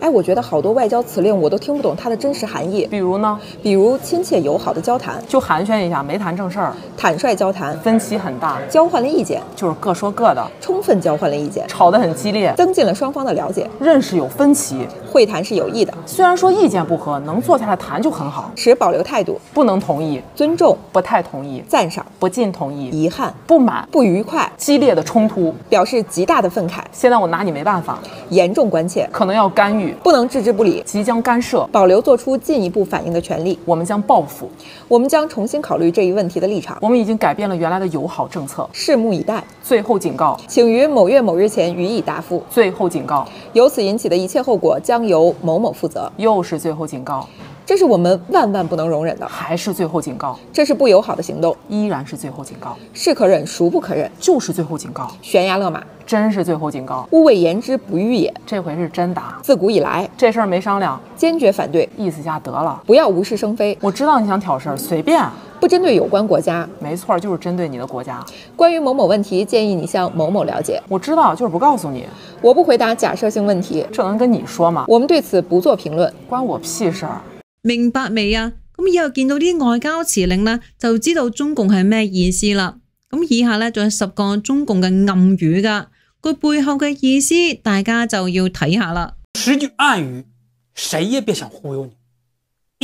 哎，我觉得好多外交辞令我都听不懂它的真实含义。比如呢？比如亲切友好的交谈，就寒暄一下，没谈正事儿。坦率交谈，分歧很大。交换了意见，就是各说各的。充分交换了意见，吵得很激烈。增进了双方的了解，认识有分歧。会谈是有益的，虽然说意见不合，能坐下来谈就很好。持保留态度，不能同意。尊重，不太同意。赞赏，不尽同意。遗憾，不满，不愉快，激烈的冲突，表示极大的愤慨。现在我拿你没办法。严重关切，可能要干预。不能置之不理，即将干涉，保留做出进一步反应的权利。我们将报复，我们将重新考虑这一问题的立场。我们已经改变了原来的友好政策，拭目以待。最后警告，请于某月某日前予以答复。最后警告，由此引起的一切后果将由某某负责。又是最后警告，这是我们万万不能容忍的。还是最后警告，这是不友好的行动。依然是最后警告，是可忍孰不可忍，就是最后警告，悬崖勒马。真是最后警告，勿谓言之不欲也。这回是真打。自古以来，这事儿没商量，坚决反对。意思下得了，不要无事生非。我知道你想挑事儿，随便，不针对有关国家。没错，就是针对你的国家。关于某某问题，建议你向某某了解。我知道，就是不告诉你。我不回答假设性问题，这能跟你说吗？我们对此不做评论，关我屁事儿。明白未啊？咁以后见到啲外交辞令呢，就知道中共系咩意思啦。咁以下呢，仲有十个中共嘅暗语噶。个背后嘅意思，大家就要睇下啦。十句暗语，谁也别想忽悠你：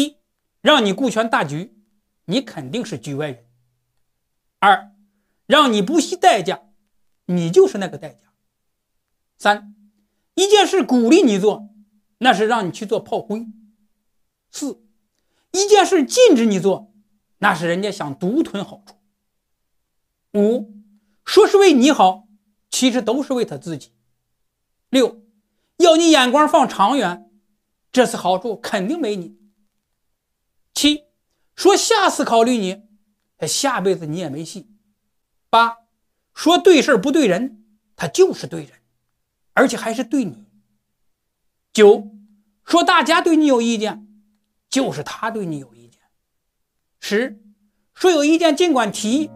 一，让你顾全大局，你肯定是局外人；二，让你不惜代价，你就是那个代价；三，一件事鼓励你做，那是让你去做炮灰；四，一件事禁止你做，那是人家想独吞好处；五，说是为你好。其实都是为他自己。六，要你眼光放长远，这次好处肯定没你。七，说下次考虑你，下辈子你也没戏。八，说对事不对人，他就是对人，而且还是对你。九，说大家对你有意见，就是他对你有意见。十，说有意见尽管提，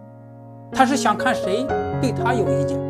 他是想看谁对他有意见。